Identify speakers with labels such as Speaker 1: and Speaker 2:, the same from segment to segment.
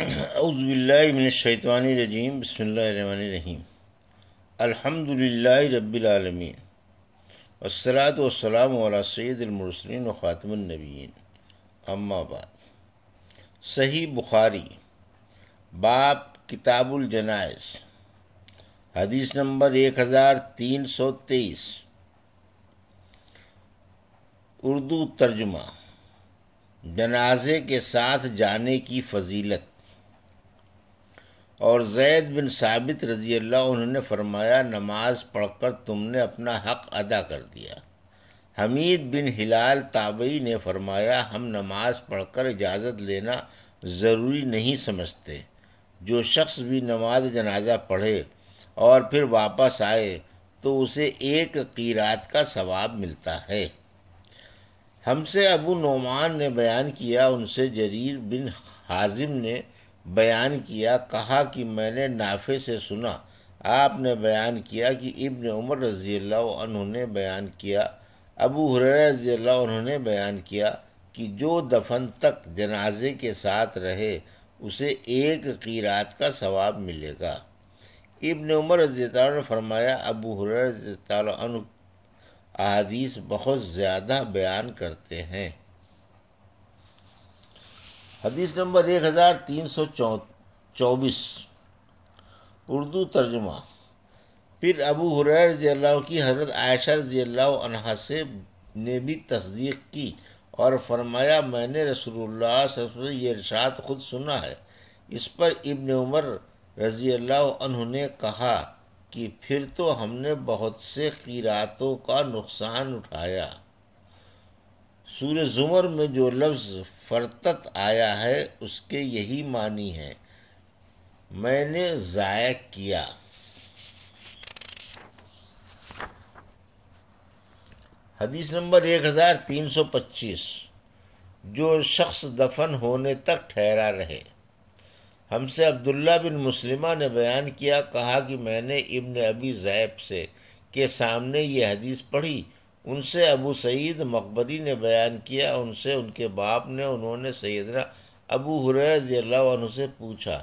Speaker 1: रजीम बसमीम अलहमदिल्ला रबालमीन वसलात वसलाम सैदमरसलिन ख़ातमनबीन अम्माबाद सही बुखारी बाप किताबुलजनाइज हदीस नंबर एक हज़ार तीन सौ तेईस उर्दू तर्जुमा जनाजे के साथ जाने की फजीलत और जैद बिन साबित रजी अल्लाह उन्होंने फरमाया नमाज पढ़कर तुमने अपना हक अदा कर दिया हमीद बिन हिलाल ताबई ने फरमाया हम नमाज पढ़कर इजाज़त लेना ज़रूरी नहीं समझते जो शख्स भी नमाज जनाजा पढ़े और फिर वापस आए तो उसे एक कीरात का सवाब मिलता है हमसे अबू नोमान ने बयान किया उनसे जरीर बिन हाजिम ने बयान किया कहा कि मैंने नाफे से सुना आपने बयान किया कि इब्न उमर रज़ी अल्लाह ने बयान किया अबू हुर रज़ी अल्लाह ने बयान किया कि जो दफन तक जनाजे के साथ रहे उसे एक कीरात का सवाब मिलेगा इब्न उमर रज़ी ने फरमाया अबू हुर रज़ी अहदीस बहुत ज़्यादा बयान करते हैं हदीस नंबर एक हज़ार तीन सौ चौबीस उर्दू तर्जमा फिर अबू हुरैर रजील्ला की हज़रत आयशा रजील्ला अनहा से ने भी तस्दीक की और फरमाया मैंने रसूलुल्लाह ये इरशाद खुद सुना है इस पर इब्न उमर रजी अल्लाह ने कहा कि फिर तो हमने बहुत से क़ीरातों का नुकसान उठाया सूर्य ज़ुमर में जो लफ्ज़ फरतत आया है उसके यही मानी है मैंने ज़ाय किया हदीस नंबर 1325 जो शख्स दफन होने तक ठहरा रहे हमसे अब्दुल्ला बिन मुसलिमा ने बयान किया कहा कि मैंने इब्न अबी जैब से के सामने ये हदीस पढ़ी उनसे अबू सईद मकबरी ने बयान किया उनसे उनके बाप ने उन्होंने सैदना अबू हुरैज़ से पूछा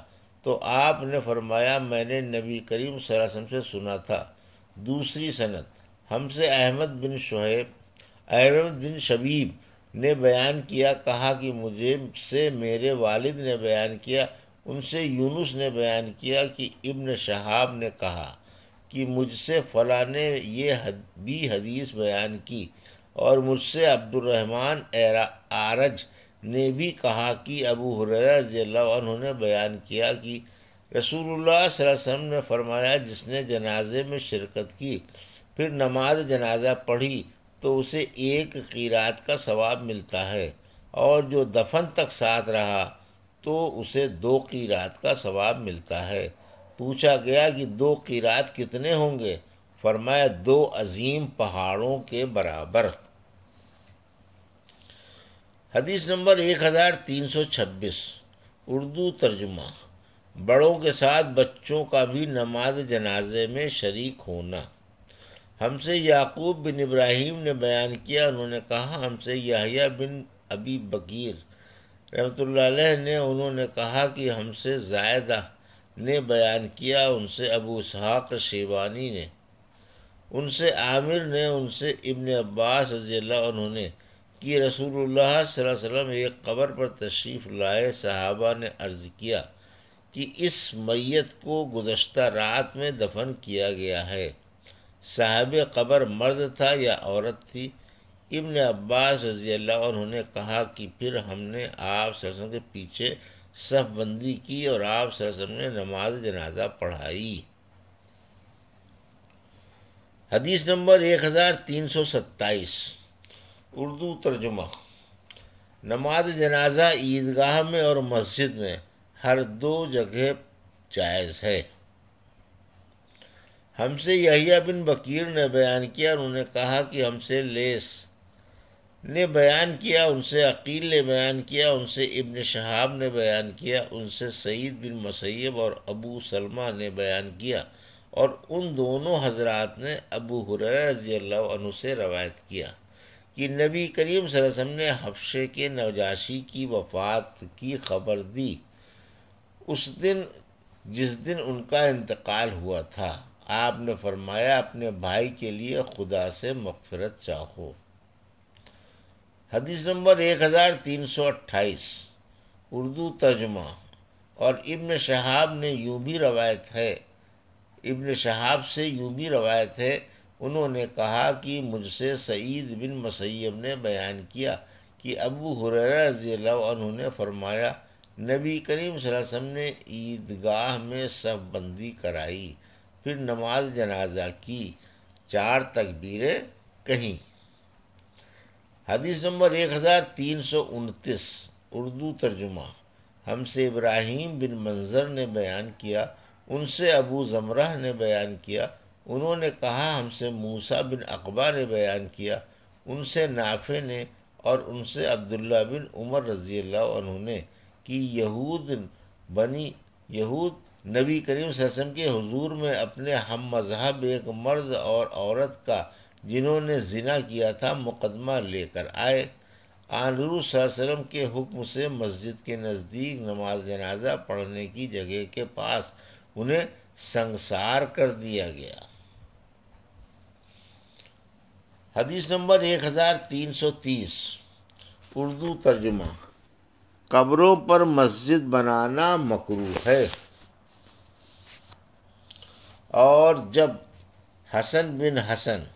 Speaker 1: तो आपने फरमाया मैंने नबी करीम सरासम से सुना था दूसरी सनत हमसे अहमद बिन शुहेब अहमद बिन शबीब ने बयान किया कहा कि मुझे से मेरे वालिद ने बयान किया उनसे यूनुस ने बयान किया कि इब्न शहाब ने कहा कि मुझसे फ़ला ने ये हद, भी हदीस बयान की और मुझसे अब्दुलरहमान आरज ने भी कहा कि अबू हुरैरा ने बयान किया कि रसूलुल्लाह वसल्लम ने फरमाया जिसने जनाजे में शिरकत की फिर नमाज जनाजा पढ़ी तो उसे एक क़ीरात का सवाब मिलता है और जो दफन तक साथ रहा तो उसे दो क़ीरात का सवाब मिलता है पूछा गया कि दो की रात कितने होंगे फरमाया दो अजीम पहाड़ों के बराबर हदीस नंबर 1326 उर्दू तर्जुमा बड़ों के साथ बच्चों का भी नमाज जनाजे में शरीक होना हमसे याकूब बिन इब्राहिम ने बयान किया उन्होंने कहा हमसे याहिया बिन अबी बकीर रहमत ने उन्होंने कहा कि हमसे जायदा ने बयान किया उनसे अबू इसहाक शेबानी ने उनसे आमिर ने उनसे इबन अब्बास रजील्ला उन्होंने कि रसूलुल्लाह वसल्लम एक कबर पर तशरीफ़ लाए सहाबा ने अर्ज़ किया कि इस मैत को गुज्त रात में दफन किया गया है साहब कबर मर्द था या औरत थी इबन अब्बास रजी अल्लाह उन्होंने कहा कि फिर हमने आप सरसों के पीछे बंदी की और आप सरसम ने नमाज जनाजा पढ़ाई हदीस नंबर एक हज़ार तीन सौ सत्ताईस उर्दू तर्जुमा नमाज जनाजा ईदगाह में और मस्जिद में हर दो जगह जायज़ है हमसे यहिया बिन बकीर ने बयान किया और उन्होंने कहा कि हमसे लेस ने बयान किया उनसे अकील ने बयान किया उनसे इब्न शहाब ने बयान किया उनसे सईद बिन मसैब और अबू सलमा ने बयान किया और उन दोनों हजरात ने अबू हुरैरा रजी अल्लाह से रवायत किया कि नबी करीम सरसम ने हफ्शे के नवजाशी की वफ़ात की खबर दी उस दिन जिस दिन उनका इंतकाल हुआ था आपने फरमाया अपने भाई के लिए खुदा से मफफरत चाहो हदीस नंबर एक हज़ार तीन सौ अट्ठाईस उर्दू तर्जमा और इब्न शहाब ने यूँ भी रवायत है इब्न शहाब से यूँ भी रवायत है उन्होंने कहा कि मुझसे सईद बिन मसैब ने बयान किया कि अबू हुररा रजी ने फरमाया नबी करीम वसम ने ईदगाह में सब बंदी कराई फिर नमाज जनाजा की चार तकबीरें कहीं हदीस नंबर एक हज़ार तीन सौ उनतीस उर्दू तर्जुमा हमसे इब्राहिम बिन मंजर ने बयान किया उनसे अबू जमरह ने बयान किया उन्होंने कहा हमसे मूसा बिन अकबा ने बयान किया उनसे नाफे ने और उनसे अब्दुल्ला बिन उमर रज़ी अल्लाह ने कि यहूद बनी यहूद नबी करीम वसम के हुजूर में अपने हम मजहब एक मर्द और औरत का जिन्होंने जिना किया था मुकदमा लेकर आए आनू सलम के हुक्म से मस्जिद के नज़दीक नमाज जनाजा पढ़ने की जगह के पास उन्हें संसार कर दिया गया हदीस नंबर 1330 उर्दू तर्जुमा कब्रों पर मस्जिद बनाना मकरू है और जब हसन बिन हसन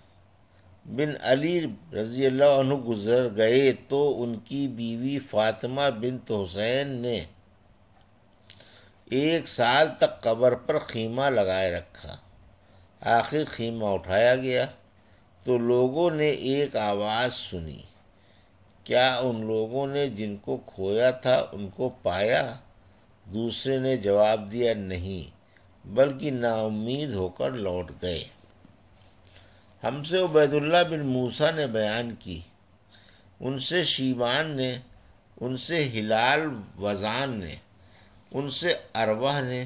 Speaker 1: बिन अली रजी अल्लाह गुजर गए तो उनकी बीवी फातिमा बिन हुसैन ने एक साल तक कब्र पर खीमा लगाए रखा आखिर खीमा उठाया गया तो लोगों ने एक आवाज़ सुनी क्या उन लोगों ने जिनको खोया था उनको पाया दूसरे ने जवाब दिया नहीं बल्कि नाउमीद होकर लौट गए हमसे उबैदुल्ला बिन मूसा ने बयान की उनसे शीबान ने उनसे हिलाल वज़ान ने उनसे अरवा ने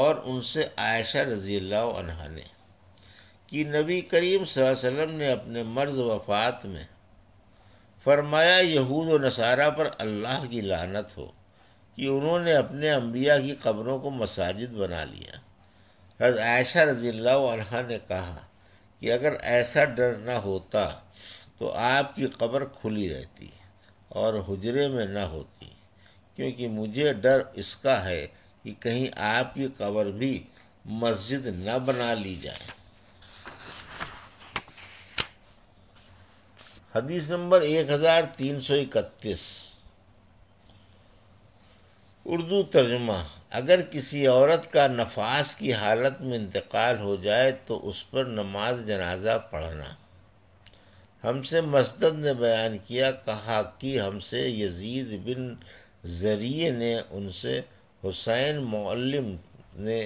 Speaker 1: और उनसे आयशा रज़ी अल्लाह ने कि नबी करीम वसल्लम ने अपने मर्ज़ वफ़ात में फरमाया यहूद व नसारा पर अल्लाह की लानत हो कि उन्होंने अपने अम्बिया की कब्रों को मसाजिद बना लिया हज़ आयशा रज़ी ने कहा कि अगर ऐसा डर न होता तो आपकी कब्र खुली रहती और हुजरे में न होती क्योंकि मुझे डर इसका है कि कहीं आपकी कब्र भी मस्जिद न बना ली जाए हदीस नंबर एक हज़ार तीन सौ इकतीस उर्दू तर्जमा अगर किसी औरत का नफास की हालत में इंतकाल हो जाए तो उस पर नमाज जनाजा पढ़ना हमसे मस्जद ने बयान किया कहा कि हमसे यजीद बिन जरिए ने उनसे हुसैन मौलम ने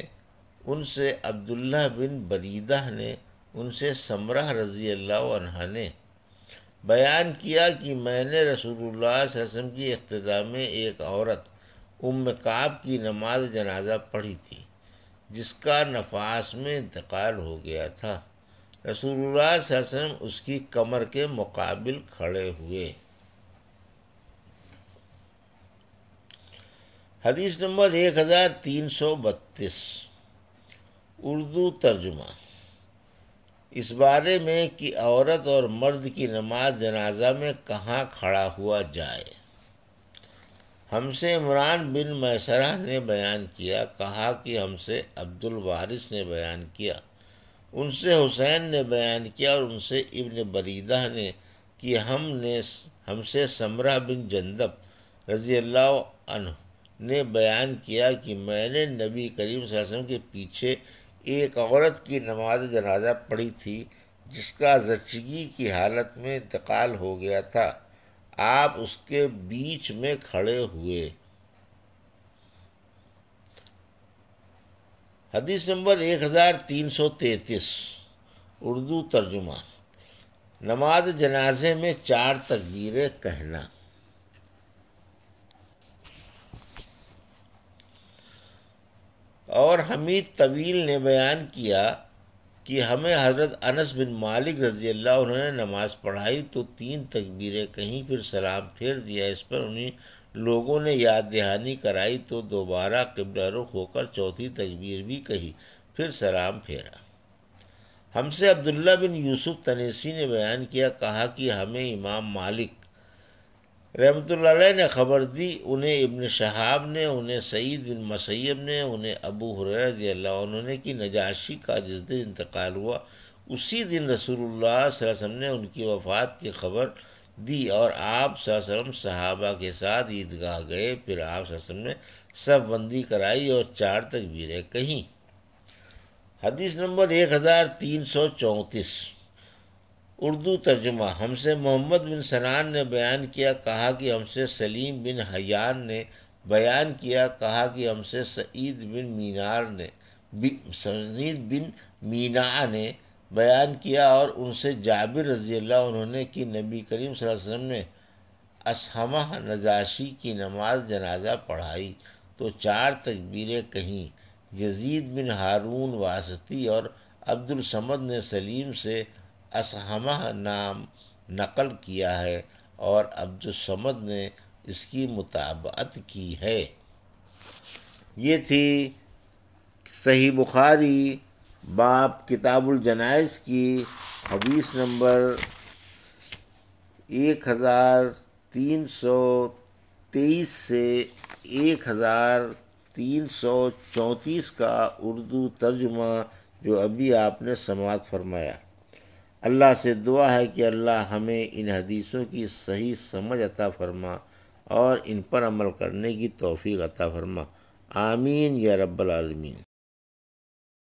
Speaker 1: उनसे अब्दुल्ला बिन बरीदा ने उनसे समरा रज़ी अल्लाह ने बयान किया कि मैंने रसूलुल्लाह वसम की इब्तदा में एक औरत उम काब की नमाज जनाजा पढ़ी थी जिसका नफास में इंतकाल हो गया था रसूलुल्लाह वसम उसकी कमर के मुकाबिल खड़े हुए हदीस नंबर एक हज़ार तीन सौ बत्तीस उर्दू तर्जुमा इस बारे में कि औरत और मर्द की नमाज जनाजा में कहाँ खड़ा हुआ जाए हमसे इमरान बिन मैसरा ने बयान किया कहा कि हमसे अब्दुल वारिस ने बयान किया उनसे हुसैन ने बयान किया और उनसे इब्न बरीदा ने कि हमने हमसे समरा बिन जंदब रज़ी अल्लाह ने बयान किया कि मैंने नबी करीम वसल्लम के पीछे एक औरत की नमाज जनाजा पढ़ी थी जिसका जचगी की हालत में इंतकाल हो गया था आप उसके बीच में खड़े हुए हदीस नंबर 1333 उर्दू तर्जुमा नमाज जनाजे में चार तकबीरें कहना और हमीद तवील ने बयान किया कि हमें हज़रत अनस बिन मालिक रजी अल्लाह उन्होंने नमाज़ पढ़ाई तो तीन तकबीरें कहीं फिर सलाम फेर दिया इस पर उन्हीं लोगों ने याद दहानी कराई तो दोबारा किबला रुख होकर चौथी तकबीर भी कही फिर सलाम फेरा हमसे अब्दुल्ला बिन यूसुफ तनेसी ने बयान किया कहा कि हमें इमाम मालिक रहमत ने ख़बर दी उन्हें इबन शहाब ने उन्हें सईद बिन मसैब ने उन्हें अबू हुरैर उन्होंने कि नजाशी का जिस दिन इंतकाल हुआ उसी दिन रसूलुल्लाह ने उनकी वफ़ात की खबर दी और आप सहाबा के साथ ईदगाह गए फिर आप ने सब बंदी कराई और चार तकबीरें कहीं हदीस नंबर एक हज़ार तीन सौ चौंतीस उर्दू तर्जुमा हमसे मोहम्मद बिन सनान ने बयान किया कहा कि हमसे सलीम बिन हयान ने बयान किया कहा कि हमसे सईद बिन मीनार ने सईद बिन मीना ने बयान किया और उनसे जाबिर रजी अल्लाह उन्होंने कि नबी करीम वसल्लम ने असहमा नजाशी की नमाज जनाजा पढ़ाई तो चार तकबीरें कहीं यजीद बिन हारून वासती और अब्दुल समद ने सलीम से असहमह नाम नकल किया है और अब्दुलसमद ने इसकी मुताबत की है ये थी सही बुखारी बाप किताबुल जनाइज की हदीस नंबर एक हज़ार तीन सौ तेईस से एक हज़ार तीन सौ चौंतीस का उर्दू तर्जमा जो अभी आपने समाप्त फरमाया अल्लाह से दुआ है कि अल्लाह हमें इन हदीसों की सही समझ अता फरमा और इन पर अमल करने की तोफ़ी अता फरमा आमीन या रब्बल आलमीन